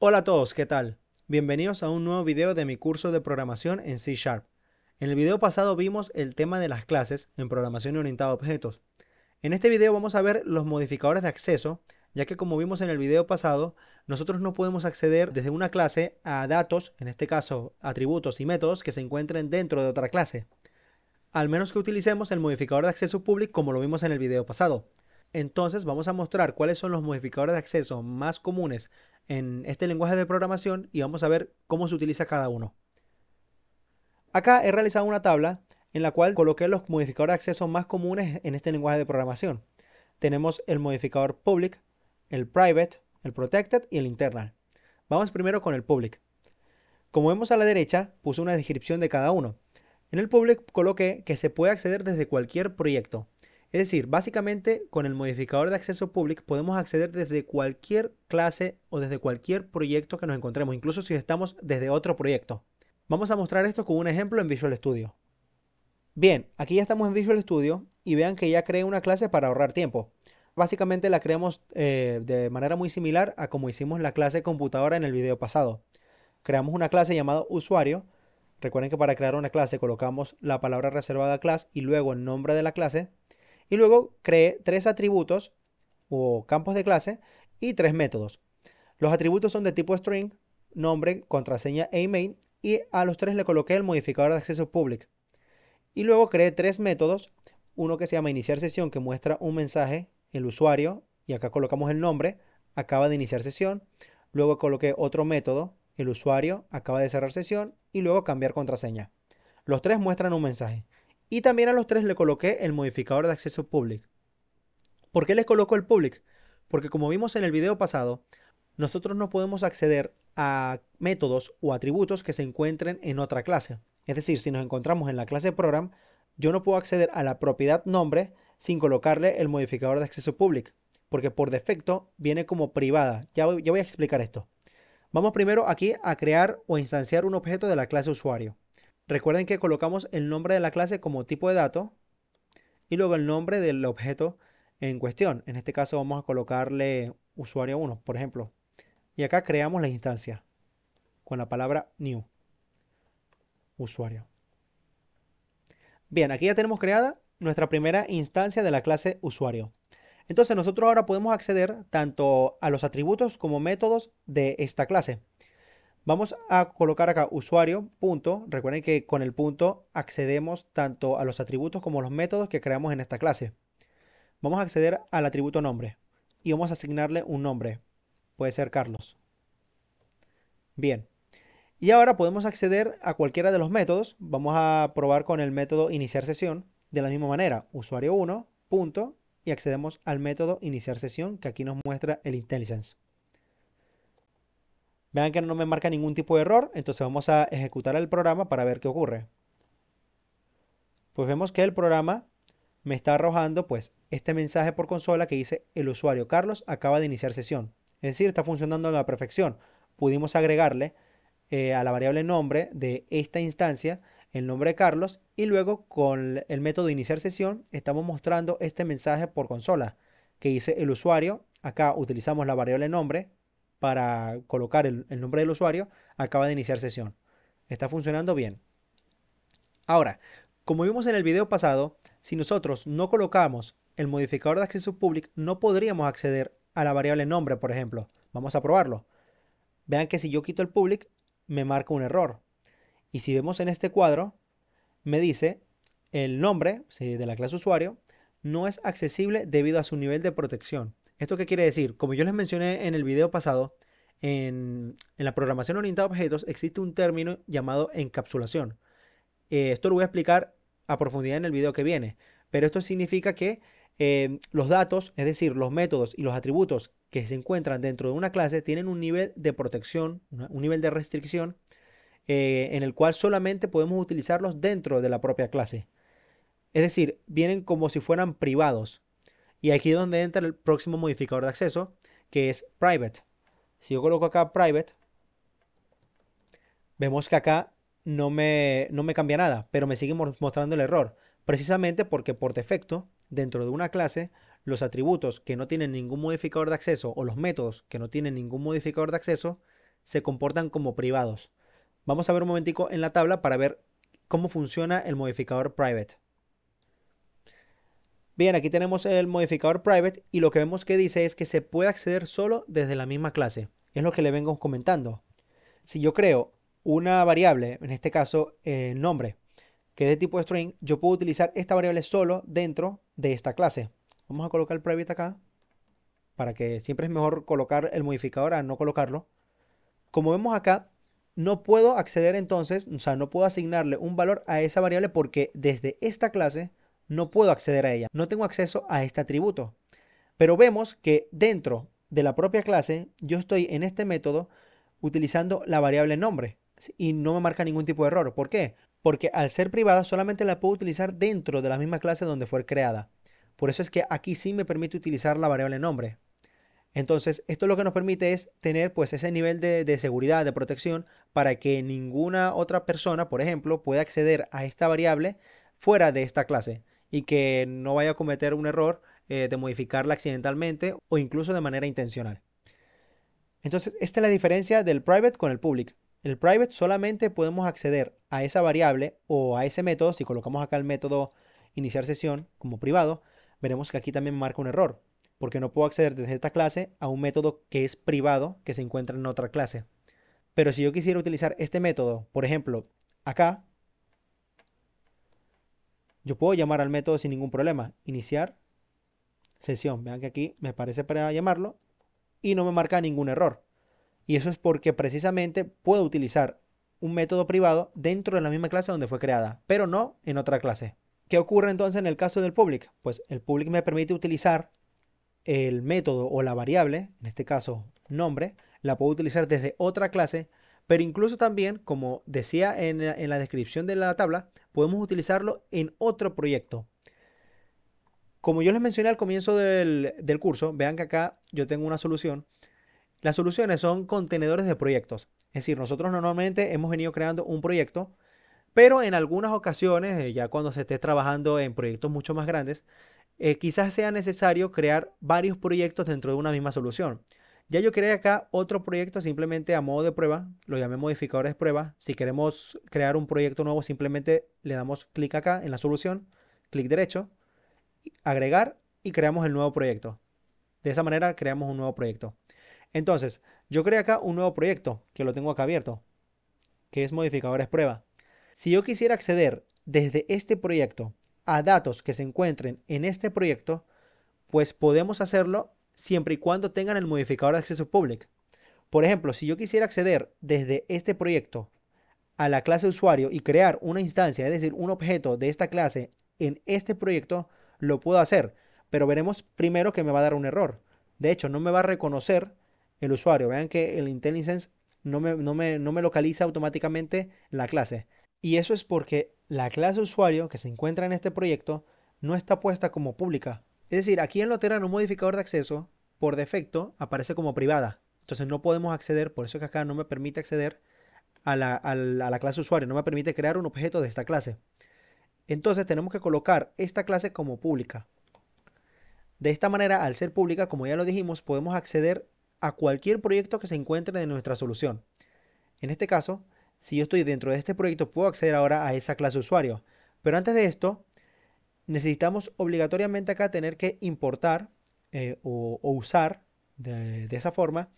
Hola a todos, ¿qué tal? Bienvenidos a un nuevo video de mi curso de programación en C Sharp. En el video pasado vimos el tema de las clases en programación orientada a objetos. En este video vamos a ver los modificadores de acceso, ya que como vimos en el video pasado, nosotros no podemos acceder desde una clase a datos, en este caso atributos y métodos que se encuentren dentro de otra clase, al menos que utilicemos el modificador de acceso public como lo vimos en el video pasado. Entonces vamos a mostrar cuáles son los modificadores de acceso más comunes en este lenguaje de programación y vamos a ver cómo se utiliza cada uno. Acá he realizado una tabla en la cual coloqué los modificadores de acceso más comunes en este lenguaje de programación. Tenemos el modificador public, el private, el protected y el internal. Vamos primero con el public. Como vemos a la derecha, puse una descripción de cada uno. En el public coloqué que se puede acceder desde cualquier proyecto. Es decir, básicamente con el modificador de acceso public podemos acceder desde cualquier clase o desde cualquier proyecto que nos encontremos, incluso si estamos desde otro proyecto. Vamos a mostrar esto con un ejemplo en Visual Studio. Bien, aquí ya estamos en Visual Studio y vean que ya creé una clase para ahorrar tiempo. Básicamente la creamos eh, de manera muy similar a como hicimos la clase computadora en el video pasado. Creamos una clase llamada usuario. Recuerden que para crear una clase colocamos la palabra reservada class y luego el nombre de la clase y luego creé tres atributos o campos de clase y tres métodos. Los atributos son de tipo string, nombre, contraseña e email y a los tres le coloqué el modificador de acceso public. Y luego creé tres métodos, uno que se llama iniciar sesión que muestra un mensaje, el usuario, y acá colocamos el nombre, acaba de iniciar sesión. Luego coloqué otro método, el usuario acaba de cerrar sesión y luego cambiar contraseña. Los tres muestran un mensaje. Y también a los tres le coloqué el modificador de acceso public. ¿Por qué les coloco el public? Porque como vimos en el video pasado, nosotros no podemos acceder a métodos o atributos que se encuentren en otra clase. Es decir, si nos encontramos en la clase program, yo no puedo acceder a la propiedad nombre sin colocarle el modificador de acceso public, porque por defecto viene como privada. Ya voy, ya voy a explicar esto. Vamos primero aquí a crear o instanciar un objeto de la clase usuario. Recuerden que colocamos el nombre de la clase como tipo de dato y luego el nombre del objeto en cuestión. En este caso vamos a colocarle usuario 1, por ejemplo. Y acá creamos la instancia con la palabra new usuario. Bien, aquí ya tenemos creada nuestra primera instancia de la clase usuario. Entonces nosotros ahora podemos acceder tanto a los atributos como métodos de esta clase. Vamos a colocar acá usuario, punto. Recuerden que con el punto accedemos tanto a los atributos como a los métodos que creamos en esta clase. Vamos a acceder al atributo nombre y vamos a asignarle un nombre. Puede ser Carlos. Bien. Y ahora podemos acceder a cualquiera de los métodos. Vamos a probar con el método iniciar sesión de la misma manera. Usuario 1, punto, y accedemos al método iniciar sesión que aquí nos muestra el IntelliSense. Vean que no me marca ningún tipo de error, entonces vamos a ejecutar el programa para ver qué ocurre. Pues vemos que el programa me está arrojando pues este mensaje por consola que dice el usuario Carlos acaba de iniciar sesión. Es decir, está funcionando a la perfección. Pudimos agregarle eh, a la variable nombre de esta instancia el nombre de Carlos y luego con el método iniciar sesión estamos mostrando este mensaje por consola que dice el usuario. Acá utilizamos la variable nombre para colocar el, nombre del usuario, acaba de iniciar sesión. Está funcionando bien. Ahora, como vimos en el video pasado, si nosotros no colocamos el modificador de acceso public, no podríamos acceder a la variable nombre, por ejemplo. Vamos a probarlo. Vean que si yo quito el public, me marca un error. Y si vemos en este cuadro, me dice el nombre de la clase usuario no es accesible debido a su nivel de protección. ¿Esto qué quiere decir? Como yo les mencioné en el video pasado, en, la programación orientada a objetos existe un término llamado encapsulación. Eh, esto lo voy a explicar a profundidad en el video que viene, pero esto significa que eh, los datos, es decir, los métodos y los atributos que se encuentran dentro de una clase tienen un nivel de protección, un nivel de restricción, eh, en el cual solamente podemos utilizarlos dentro de la propia clase. Es decir, vienen como si fueran privados. Y aquí es donde entra el próximo modificador de acceso, que es private. Si yo coloco acá private, vemos que acá no me, cambia nada, pero me sigue mostrando el error. Precisamente porque por defecto, dentro de una clase, los atributos que no tienen ningún modificador de acceso o los métodos que no tienen ningún modificador de acceso se comportan como privados. Vamos a ver un momentico en la tabla para ver cómo funciona el modificador private. Bien, aquí tenemos el modificador private y lo que vemos que dice es que se puede acceder solo desde la misma clase. Es lo que le vengo comentando. Si yo creo una variable, en este caso el eh, nombre, que es de tipo string, yo puedo utilizar esta variable solo dentro de esta clase. Vamos a colocar el private acá, para que siempre es mejor colocar el modificador a no colocarlo. Como vemos acá, no puedo acceder entonces, o sea, no puedo asignarle un valor a esa variable porque desde esta clase no puedo acceder a ella, no tengo acceso a este atributo. Pero vemos que dentro de la propia clase yo estoy en este método utilizando la variable nombre y no me marca ningún tipo de error. ¿Por qué? Porque al ser privada solamente la puedo utilizar dentro de la misma clase donde fue creada. Por eso es que aquí sí me permite utilizar la variable nombre. Entonces, esto lo que nos permite es tener pues ese nivel de, seguridad, de protección, para que ninguna otra persona, por ejemplo, pueda acceder a esta variable fuera de esta clase y que no vaya a cometer un error eh, de modificarla accidentalmente o incluso de manera intencional. Entonces, esta es la diferencia del private con el public. el private solamente podemos acceder a esa variable o a ese método, si colocamos acá el método iniciar sesión como privado, veremos que aquí también marca un error, porque no puedo acceder desde esta clase a un método que es privado que se encuentra en otra clase. Pero si yo quisiera utilizar este método, por ejemplo, acá, yo puedo llamar al método sin ningún problema. Iniciar sesión. Vean que aquí me parece para llamarlo y no me marca ningún error. Y eso es porque precisamente puedo utilizar un método privado dentro de la misma clase donde fue creada, pero no en otra clase. ¿Qué ocurre entonces en el caso del public? Pues el public me permite utilizar el método o la variable, en este caso nombre, la puedo utilizar desde otra clase pero incluso también, como decía en, la descripción de la tabla, podemos utilizarlo en otro proyecto. Como yo les mencioné al comienzo del, curso, vean que acá yo tengo una solución. Las soluciones son contenedores de proyectos. Es decir, nosotros normalmente hemos venido creando un proyecto, pero en algunas ocasiones, eh, ya cuando se esté trabajando en proyectos mucho más grandes, eh, quizás sea necesario crear varios proyectos dentro de una misma solución. Ya yo creé acá otro proyecto simplemente a modo de prueba, lo llamé modificadores prueba. Si queremos crear un proyecto nuevo, simplemente le damos clic acá en la solución, clic derecho, agregar y creamos el nuevo proyecto. De esa manera creamos un nuevo proyecto. Entonces, yo creé acá un nuevo proyecto que lo tengo acá abierto, que es modificadores prueba. Si yo quisiera acceder desde este proyecto a datos que se encuentren en este proyecto, pues podemos hacerlo siempre y cuando tengan el modificador de acceso public. Por ejemplo, si yo quisiera acceder desde este proyecto a la clase usuario y crear una instancia, es decir, un objeto de esta clase en este proyecto, lo puedo hacer, pero veremos primero que me va a dar un error. De hecho, no me va a reconocer el usuario. Vean que el IntelliSense no me, no me localiza automáticamente la clase. Y eso es porque la clase usuario que se encuentra en este proyecto no está puesta como pública. Es decir, aquí en Lotera un modificador de acceso, por defecto, aparece como privada. Entonces no podemos acceder, por eso es que acá no me permite acceder a la, a la clase usuario, no me permite crear un objeto de esta clase. Entonces tenemos que colocar esta clase como pública. De esta manera, al ser pública, como ya lo dijimos, podemos acceder a cualquier proyecto que se encuentre en nuestra solución. En este caso, si yo estoy dentro de este proyecto, puedo acceder ahora a esa clase usuario. Pero antes de esto, necesitamos obligatoriamente acá tener que importar eh, o, usar de, esa forma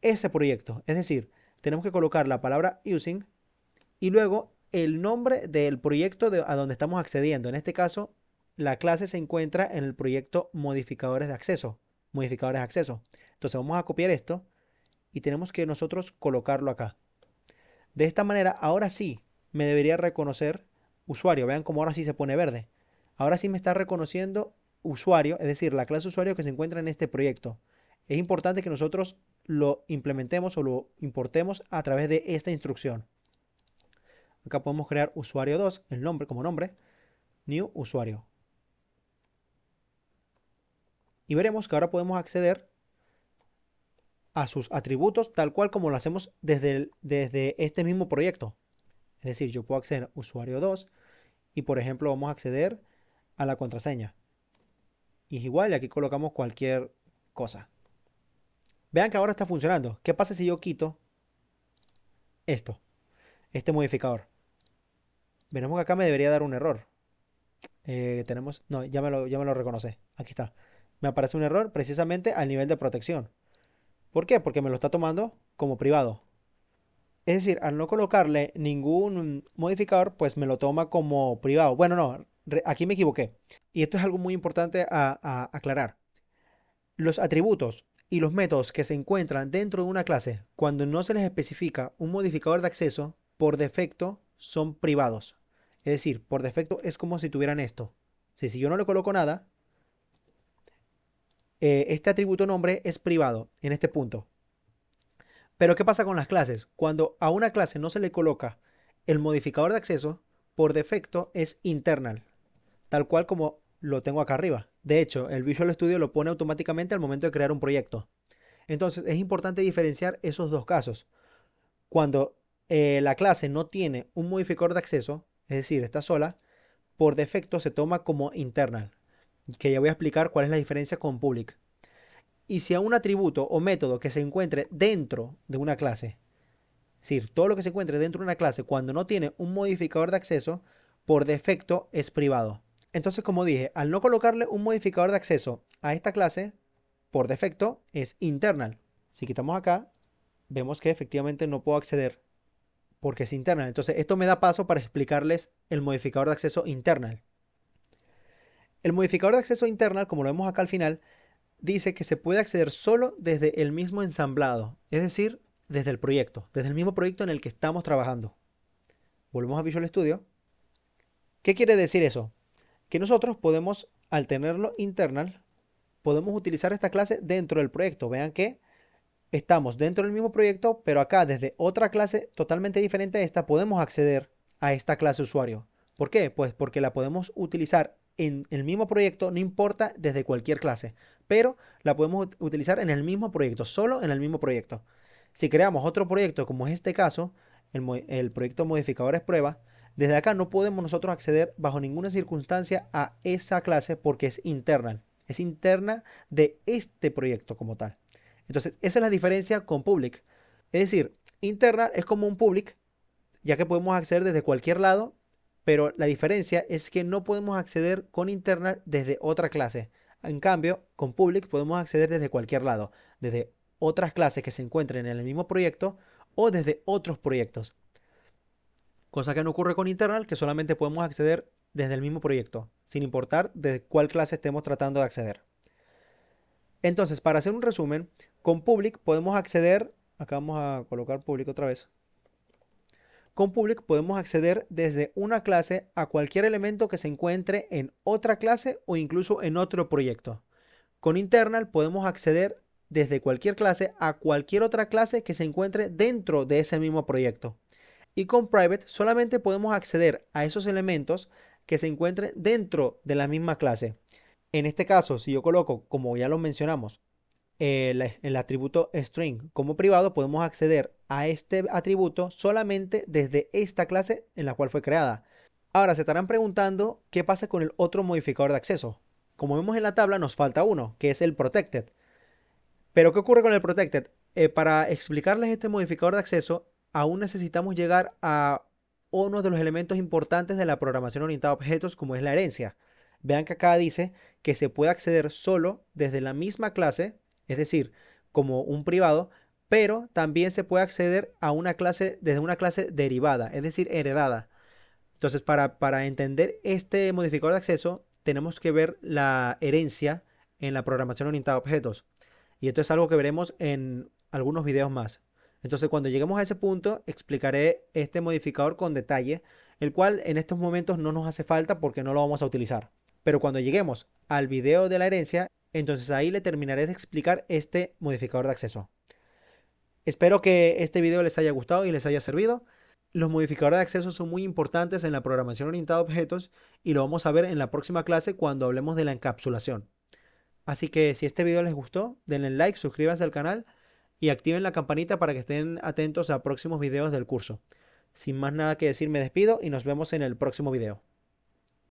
ese proyecto. Es decir, tenemos que colocar la palabra using y luego el nombre del proyecto a donde estamos accediendo. En este caso, la clase se encuentra en el proyecto modificadores de acceso. Modificadores de acceso. Entonces vamos a copiar esto y tenemos que nosotros colocarlo acá. De esta manera, ahora sí me debería reconocer usuario. Vean cómo ahora sí se pone verde. Ahora sí me está reconociendo usuario, es decir, la clase usuario que se encuentra en este proyecto. Es importante que nosotros lo implementemos o lo importemos a través de esta instrucción. Acá podemos crear usuario 2, el nombre como nombre, new usuario. Y veremos que ahora podemos acceder a sus atributos tal cual como lo hacemos desde, desde este mismo proyecto. Es decir, yo puedo acceder a usuario 2 y por ejemplo vamos a acceder a la contraseña. Y es igual, y aquí colocamos cualquier cosa. Vean que ahora está funcionando. ¿Qué pasa si yo quito esto? Este modificador. Veremos que acá me debería dar un error. Eh, tenemos, no, ya me, lo, ya me lo reconoce. Aquí está. Me aparece un error precisamente al nivel de protección. ¿Por qué? Porque me lo está tomando como privado. Es decir, al no colocarle ningún modificador, pues me lo toma como privado. Bueno, no, aquí me equivoqué. Y esto es algo muy importante a, aclarar. Los atributos y los métodos que se encuentran dentro de una clase cuando no se les especifica un modificador de acceso, por defecto son privados. Es decir, por defecto es como si tuvieran esto. Si, yo no le coloco nada, eh, este atributo nombre es privado en este punto. Pero ¿qué pasa con las clases? Cuando a una clase no se le coloca el modificador de acceso, por defecto es internal tal cual como lo tengo acá arriba. De hecho, el Visual Studio lo pone automáticamente al momento de crear un proyecto. Entonces, es importante diferenciar esos dos casos. Cuando eh, la clase no tiene un modificador de acceso, es decir, está sola, por defecto se toma como internal, que ya voy a explicar cuál es la diferencia con public. Y si a un atributo o método que se encuentre dentro de una clase, es decir, todo lo que se encuentre dentro de una clase cuando no tiene un modificador de acceso, por defecto es privado. Entonces, como dije, al no colocarle un modificador de acceso a esta clase, por defecto es internal. Si quitamos acá, vemos que efectivamente no puedo acceder porque es internal. Entonces, esto me da paso para explicarles el modificador de acceso internal. El modificador de acceso internal, como lo vemos acá al final, dice que se puede acceder solo desde el mismo ensamblado, es decir, desde el proyecto, desde el mismo proyecto en el que estamos trabajando. Volvemos a Visual Studio. ¿Qué quiere decir eso? que nosotros podemos, al tenerlo internal, podemos utilizar esta clase dentro del proyecto. Vean que estamos dentro del mismo proyecto, pero acá desde otra clase totalmente diferente a esta podemos acceder a esta clase usuario. ¿Por qué? Pues porque la podemos utilizar en el mismo proyecto, no importa desde cualquier clase, pero la podemos utilizar en el mismo proyecto, solo en el mismo proyecto. Si creamos otro proyecto, como es este caso, el, el proyecto modificadores prueba, desde acá no podemos nosotros acceder bajo ninguna circunstancia a esa clase porque es interna, es interna de este proyecto como tal. Entonces, esa es la diferencia con public. Es decir, internal es como un public, ya que podemos acceder desde cualquier lado, pero la diferencia es que no podemos acceder con internal desde otra clase. En cambio, con public podemos acceder desde cualquier lado, desde otras clases que se encuentren en el mismo proyecto o desde otros proyectos cosa que no ocurre con internal, que solamente podemos acceder desde el mismo proyecto, sin importar de cuál clase estemos tratando de acceder. Entonces, para hacer un resumen, con public podemos acceder, acá vamos a colocar public otra vez, con public podemos acceder desde una clase a cualquier elemento que se encuentre en otra clase o incluso en otro proyecto. Con internal podemos acceder desde cualquier clase a cualquier otra clase que se encuentre dentro de ese mismo proyecto y con private solamente podemos acceder a esos elementos que se encuentren dentro de la misma clase. En este caso, si yo coloco, como ya lo mencionamos, eh, el, atributo string como privado, podemos acceder a este atributo solamente desde esta clase en la cual fue creada. Ahora se estarán preguntando qué pasa con el otro modificador de acceso. Como vemos en la tabla, nos falta uno, que es el protected. Pero ¿qué ocurre con el protected? Eh, para explicarles este modificador de acceso, aún necesitamos llegar a uno de los elementos importantes de la programación orientada a objetos como es la herencia. Vean que acá dice que se puede acceder solo desde la misma clase, es decir, como un privado, pero también se puede acceder a una clase desde una clase derivada, es decir, heredada. Entonces, para, para entender este modificador de acceso, tenemos que ver la herencia en la programación orientada a objetos. Y esto es algo que veremos en algunos videos más. Entonces cuando lleguemos a ese punto explicaré este modificador con detalle, el cual en estos momentos no nos hace falta porque no lo vamos a utilizar. Pero cuando lleguemos al video de la herencia, entonces ahí le terminaré de explicar este modificador de acceso. Espero que este video les haya gustado y les haya servido. Los modificadores de acceso son muy importantes en la programación orientada a objetos y lo vamos a ver en la próxima clase cuando hablemos de la encapsulación. Así que si este video les gustó, denle like, suscríbanse al canal y activen la campanita para que estén atentos a próximos videos del curso. Sin más nada que decir, me despido y nos vemos en el próximo video.